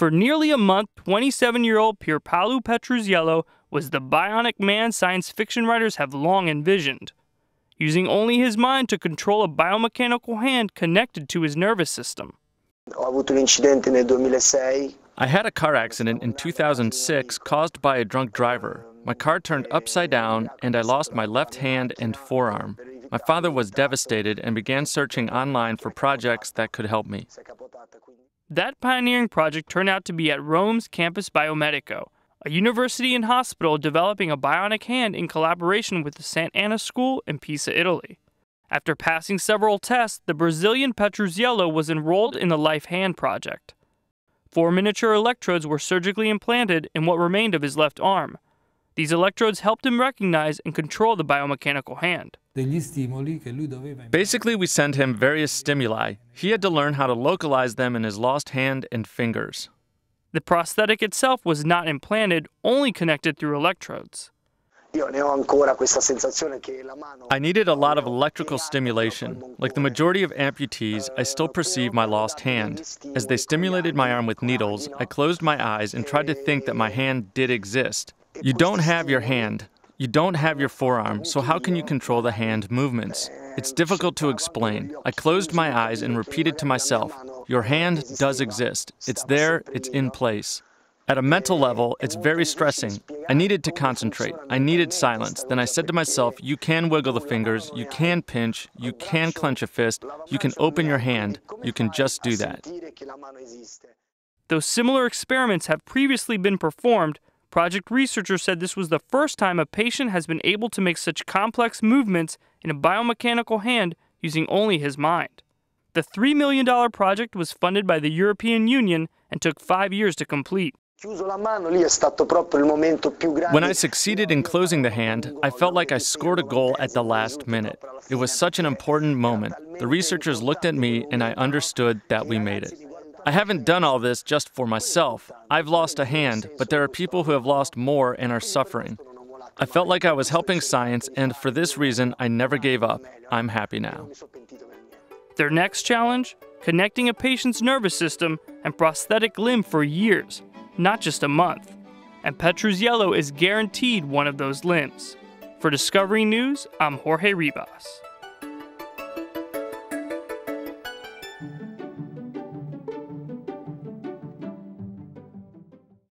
For nearly a month, 27 year old Pierpaolo Petruzzello was the bionic man science fiction writers have long envisioned, using only his mind to control a biomechanical hand connected to his nervous system. I had a car accident in 2006 caused by a drunk driver. My car turned upside down and I lost my left hand and forearm. My father was devastated and began searching online for projects that could help me. That pioneering project turned out to be at Rome's Campus Biomedico, a university and hospital developing a bionic hand in collaboration with the Sant'Anna Anna School in Pisa, Italy. After passing several tests, the Brazilian Petruzzello was enrolled in the Life Hand Project. Four miniature electrodes were surgically implanted in what remained of his left arm, these electrodes helped him recognize and control the biomechanical hand. Basically, we sent him various stimuli. He had to learn how to localize them in his lost hand and fingers. The prosthetic itself was not implanted, only connected through electrodes. I needed a lot of electrical stimulation. Like the majority of amputees, I still perceive my lost hand. As they stimulated my arm with needles, I closed my eyes and tried to think that my hand did exist. You don't have your hand. You don't have your forearm, so how can you control the hand movements? It's difficult to explain. I closed my eyes and repeated to myself, your hand does exist. It's there, it's in place. At a mental level, it's very stressing. I needed to concentrate. I needed silence. Then I said to myself, You can wiggle the fingers, you can pinch, you can clench a fist, you can open your hand, you can just do that. Though similar experiments have previously been performed, Project researchers said this was the first time a patient has been able to make such complex movements in a biomechanical hand using only his mind. The $3 million project was funded by the European Union and took five years to complete. When I succeeded in closing the hand, I felt like I scored a goal at the last minute. It was such an important moment. The researchers looked at me and I understood that we made it. I haven't done all this just for myself. I've lost a hand, but there are people who have lost more and are suffering. I felt like I was helping science, and for this reason, I never gave up. I'm happy now. Their next challenge? Connecting a patient's nervous system and prosthetic limb for years, not just a month. And Petrus Yellow is guaranteed one of those limbs. For Discovery News, I'm Jorge Ribas.